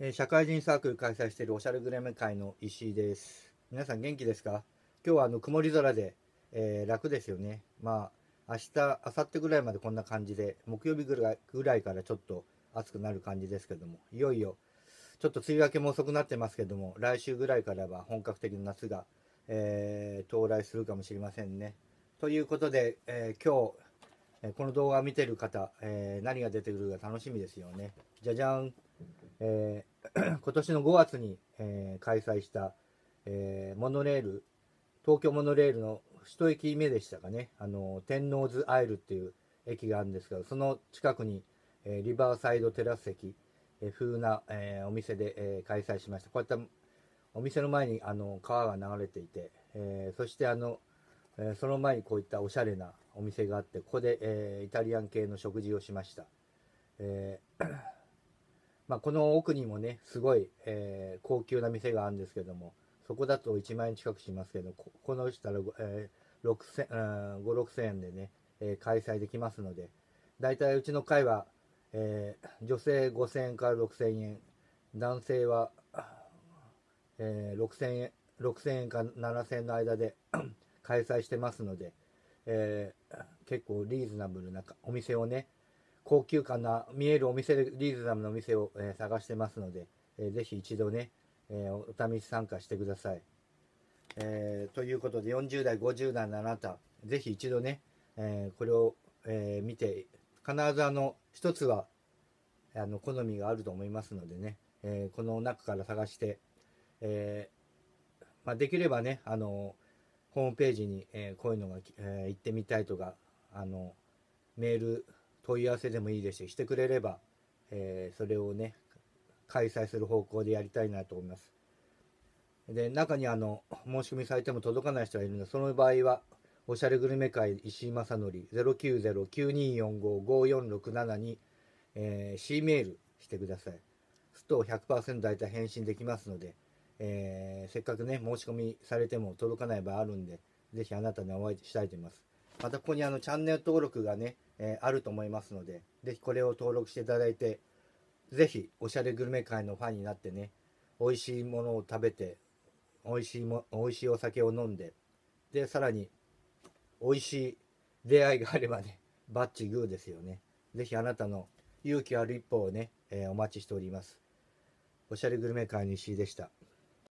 え社会人サークル開催しているおしゃれグルメ会の石井です。皆さん元気ですか今日はあの曇り空で、えー、楽ですよね。まあ、明日、明後日ぐらいまでこんな感じで、木曜日ぐらいぐらいからちょっと暑くなる感じですけども、いよいよ、ちょっと梅雨明けも遅くなってますけども、来週ぐらいからは本格的な夏が、えー、到来するかもしれませんね。ということで、えー、今日、この動画を見てる方、え何が出てくるか楽しみですよね。じゃじゃん。えー、今年の5月に、えー、開催した、えー、モノレール、東京モノレールの一駅目でしたかね、あの天王洲アイルっていう駅があるんですけど、その近くに、えリバーサイドテラス席、え風な、えお店で、え開催しました。こういったお店の前にあの川が流れていて、えそしてあの、えその前にこういったおしゃれなお店があって、ここで、えイタリアン系の食事をしました。えまあ、この奥にもね、すごい、えー、高級な店があるんですけども、そこだと1万円近くしますけど、ここのうちたら、えー、6000、5、6000円でね、えー、開催できますので、大体うちの会は、えー、女性5000円から6000円、男性は、えー、6000円、6000円か7000円の間で 開催してますので、えー、結構リーズナブルなお店をね、高級感な見えるお店でリーズナブルお店を、えー、探してますので、えー、ぜひ一度ね、えー、お試し参加してください。えー、ということで40代50代のあなたぜひ一度ね、えー、これを、えー、見て必ずあの一つはあの好みがあると思いますのでね、えこの中から探して、えまあ、できればねあのホームページに、えこういうのが、え行ってみたいとかあのメール問い合わせでもいいですししてくれれば、えー、それをね開催する方向でやりたいなと思いますで中にあの申し込みされても届かない人がいるのでその場合はおしゃれグルメ会石井正則090-9245-5467に、えー、C メールしてくださいすると100%大体返信できますので、えー、せっかくね申し込みされても届かない場合あるんで是非あなたにお会いしたいと思いますまたここにあのチャンネル登録がね、えー、あると思いますので、ぜひこれを登録していただいて、ぜひおしゃれグルメ界のファンになってね、美味しいものを食べて、美味しいも、美味しいお酒を飲んで、で、さらに、美味しい出会いがあればね、バッチグーですよね。ぜひあなたの勇気ある一歩をね、えー、お待ちしております。おしゃれグルメ会の石井でした。